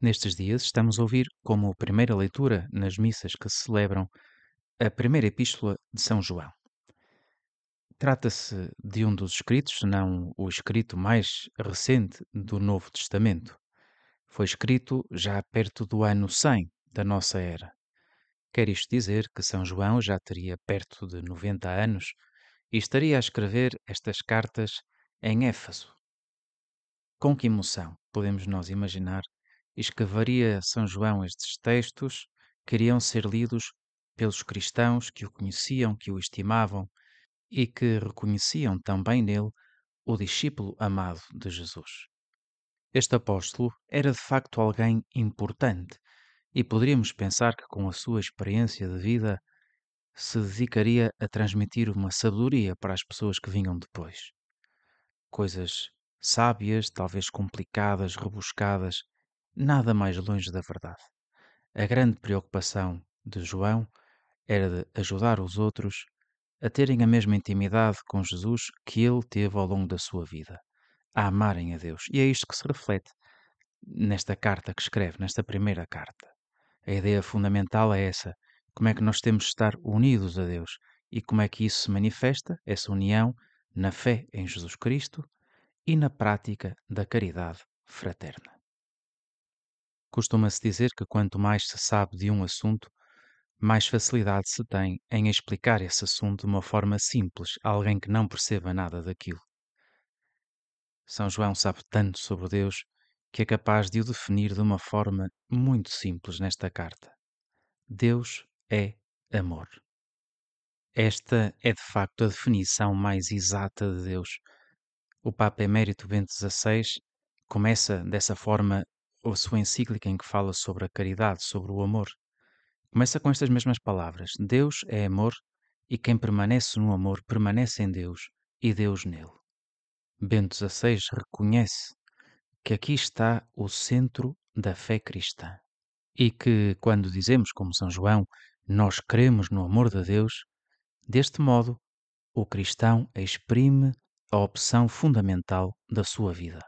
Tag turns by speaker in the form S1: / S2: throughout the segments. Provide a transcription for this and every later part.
S1: Nestes dias estamos a ouvir como primeira leitura nas missas que se celebram a primeira epístola de São João. Trata-se de um dos escritos, não o escrito mais recente do Novo Testamento. Foi escrito já perto do ano 100 da nossa era. Quer isto dizer que São João já teria perto de 90 anos e estaria a escrever estas cartas em Éfaso. Com que emoção podemos nós imaginar escavaria São João estes textos, queriam ser lidos pelos cristãos que o conheciam, que o estimavam e que reconheciam também nele o discípulo amado de Jesus. Este apóstolo era de facto alguém importante e poderíamos pensar que, com a sua experiência de vida, se dedicaria a transmitir uma sabedoria para as pessoas que vinham depois. Coisas sábias, talvez complicadas, rebuscadas, nada mais longe da verdade. A grande preocupação de João era de ajudar os outros a terem a mesma intimidade com Jesus que ele teve ao longo da sua vida, a amarem a Deus. E é isto que se reflete nesta carta que escreve, nesta primeira carta. A ideia fundamental é essa: como é que nós temos de estar unidos a Deus e como é que isso se manifesta, essa união, na fé em Jesus Cristo e na prática da caridade fraterna. Costuma-se dizer que quanto mais se sabe de um assunto, mais facilidade se tem em explicar esse assunto de uma forma simples a alguém que não perceba nada daquilo. São João sabe tanto sobre Deus que é capaz de o definir de uma forma muito simples nesta carta. Deus é amor. Esta é de facto a definição mais exata de Deus. O Papa Emérito Bento XVI começa dessa forma ou sua encíclica em que fala sobre a caridade, sobre o amor. Começa com estas mesmas palavras: Deus é amor e quem permanece no amor permanece em Deus e Deus nele. Bento XVI reconhece que aqui está o centro da fé cristã e que, quando dizemos, como São João, nós cremos no amor de Deus, deste modo o cristão exprime a opção fundamental da sua vida.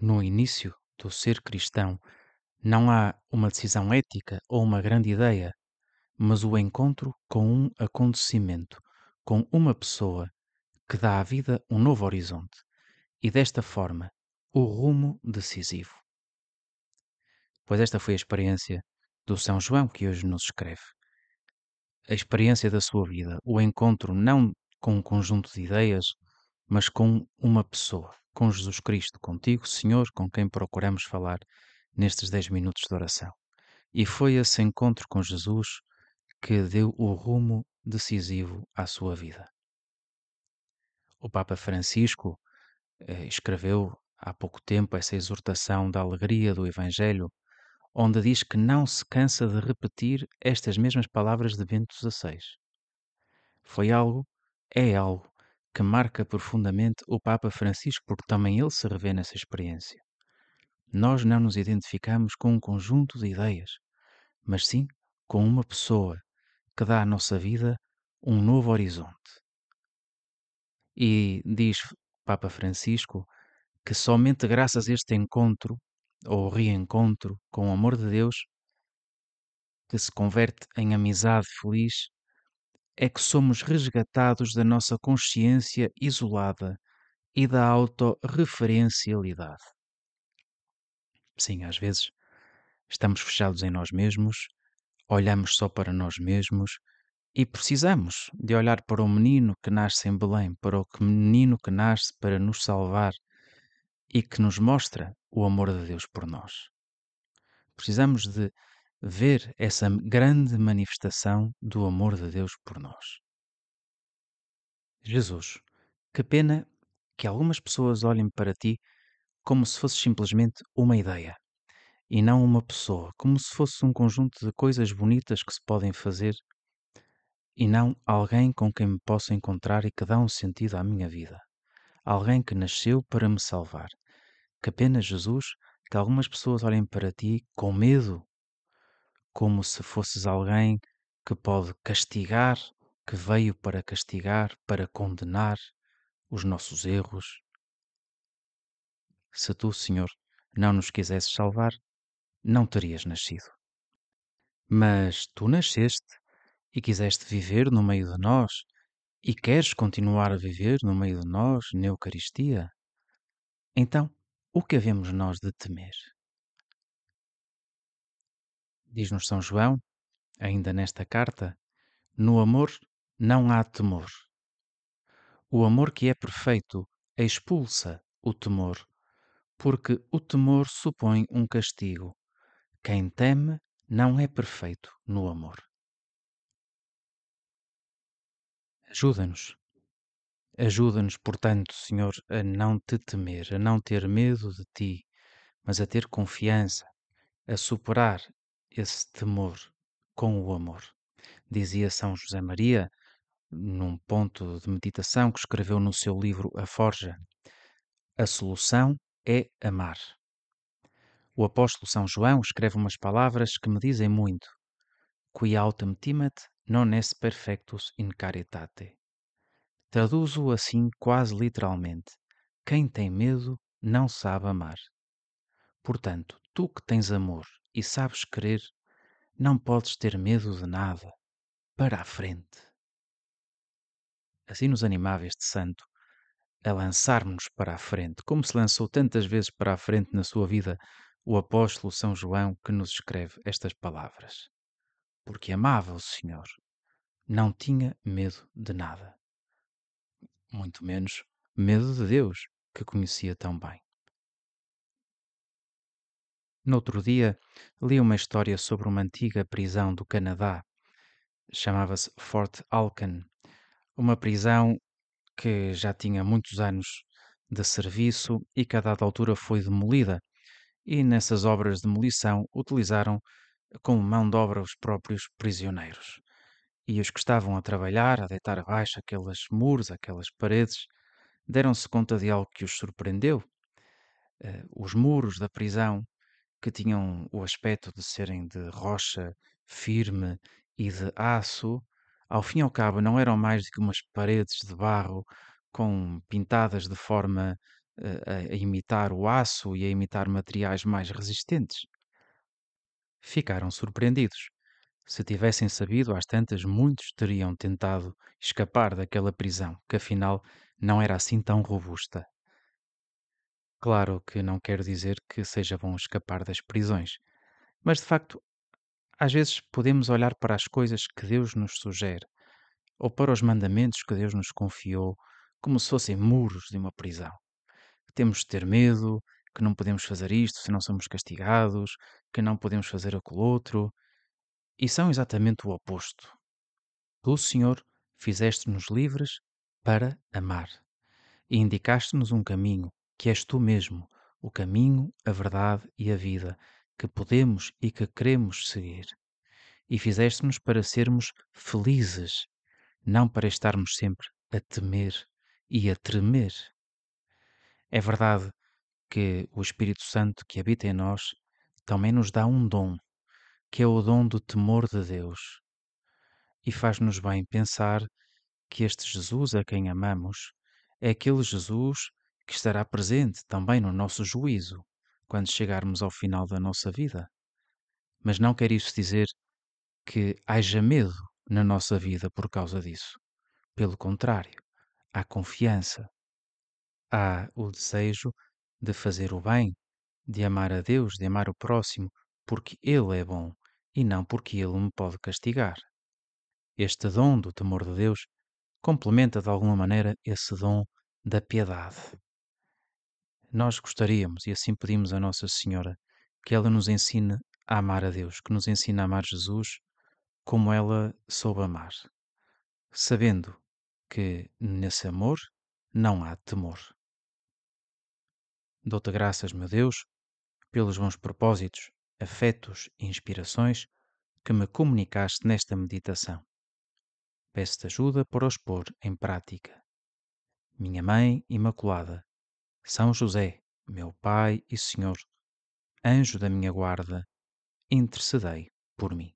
S1: No início do ser cristão não há uma decisão ética ou uma grande ideia, mas o encontro com um acontecimento, com uma pessoa que dá à vida um novo horizonte e, desta forma, o rumo decisivo. Pois esta foi a experiência do São João que hoje nos escreve. A experiência da sua vida, o encontro não com um conjunto de ideias, mas com uma pessoa com Jesus Cristo, contigo, Senhor, com quem procuramos falar nestes dez minutos de oração. E foi esse encontro com Jesus que deu o rumo decisivo à sua vida. O Papa Francisco eh, escreveu há pouco tempo essa exortação da alegria do Evangelho, onde diz que não se cansa de repetir estas mesmas palavras de Bento XVI. Foi algo, é algo que marca profundamente o Papa Francisco, porque também ele se revê nessa experiência. Nós não nos identificamos com um conjunto de ideias, mas sim com uma pessoa que dá à nossa vida um novo horizonte. E diz Papa Francisco que somente graças a este encontro ou reencontro com o amor de Deus que se converte em amizade feliz é que somos resgatados da nossa consciência isolada e da autorreferencialidade. Sim, às vezes estamos fechados em nós mesmos, olhamos só para nós mesmos e precisamos de olhar para o menino que nasce em Belém, para o menino que nasce para nos salvar e que nos mostra o amor de Deus por nós. Precisamos de ver essa grande manifestação do amor de Deus por nós. Jesus, que pena que algumas pessoas olhem para ti como se fosse simplesmente uma ideia e não uma pessoa, como se fosse um conjunto de coisas bonitas que se podem fazer e não alguém com quem me possa encontrar e que dá um sentido à minha vida. Alguém que nasceu para me salvar. Que pena, Jesus, que algumas pessoas olhem para ti com medo como se fosses alguém que pode castigar, que veio para castigar, para condenar os nossos erros. Se tu, Senhor, não nos quisesses salvar, não terias nascido. Mas tu nasceste e quiseste viver no meio de nós e queres continuar a viver no meio de nós na Eucaristia. Então, o que havemos nós de temer? Diz-nos São João, ainda nesta carta, no amor não há temor. O amor que é perfeito expulsa o temor, porque o temor supõe um castigo. Quem teme não é perfeito no amor. Ajuda-nos. Ajuda-nos, portanto, Senhor, a não te temer, a não ter medo de ti, mas a ter confiança, a superar esse temor com o amor. Dizia São José Maria, num ponto de meditação que escreveu no seu livro A Forja: A solução é amar. O apóstolo São João escreve umas palavras que me dizem muito: Qui autem timet non est perfectus in caritate. Traduzo assim quase literalmente: Quem tem medo não sabe amar. Portanto, tu que tens amor e sabes querer, não podes ter medo de nada. Para a frente. Assim nos animava este santo a lançarmos para a frente, como se lançou tantas vezes para a frente na sua vida o apóstolo São João que nos escreve estas palavras. Porque amava o Senhor, não tinha medo de nada, muito menos medo de Deus, que conhecia tão bem. No outro dia, li uma história sobre uma antiga prisão do Canadá. Chamava-se Fort Alcan. Uma prisão que já tinha muitos anos de serviço e que a dada altura foi demolida. E nessas obras de demolição utilizaram como mão de obra os próprios prisioneiros. E os que estavam a trabalhar, a deitar abaixo aqueles muros, aquelas paredes, deram-se conta de algo que os surpreendeu. Eh, os muros da prisão que tinham o aspecto de serem de rocha firme e de aço, ao fim e ao cabo não eram mais do que umas paredes de barro com pintadas de forma eh, a, a imitar o aço e a imitar materiais mais resistentes. Ficaram surpreendidos. Se tivessem sabido, às tantas, muitos teriam tentado escapar daquela prisão, que afinal não era assim tão robusta. Claro que não quero dizer que seja bom escapar das prisões, mas de facto, às vezes podemos olhar para as coisas que Deus nos sugere ou para os mandamentos que Deus nos confiou como se fossem muros de uma prisão. Temos de ter medo, que não podemos fazer isto se não somos castigados, que não podemos fazer aquilo outro, e são exatamente o oposto. Tu, Senhor, fizeste-nos livres para amar e indicaste-nos um caminho que és tu mesmo, o caminho, a verdade e a vida, que podemos e que queremos seguir. E fizeste-nos para sermos felizes, não para estarmos sempre a temer e a tremer. É verdade que o Espírito Santo que habita em nós também nos dá um dom, que é o dom do temor de Deus. E faz-nos bem pensar que este Jesus a quem amamos é aquele Jesus que estará presente também no nosso juízo quando chegarmos ao final da nossa vida. Mas não quer isso dizer que haja medo na nossa vida por causa disso. Pelo contrário, há confiança, há o desejo de fazer o bem, de amar a Deus, de amar o próximo, porque Ele é bom e não porque Ele me pode castigar. Este dom do temor de Deus complementa de alguma maneira esse dom da piedade nós gostaríamos, e assim pedimos a Nossa Senhora, que ela nos ensine a amar a Deus, que nos ensine a amar Jesus como ela soube amar, sabendo que nesse amor não há temor. Dou-te graças, meu Deus, pelos bons propósitos, afetos e inspirações que me comunicaste nesta meditação. Peço-te ajuda para os pôr em prática. Minha Mãe Imaculada, são José, meu Pai e Senhor, anjo da minha guarda, intercedei por mim.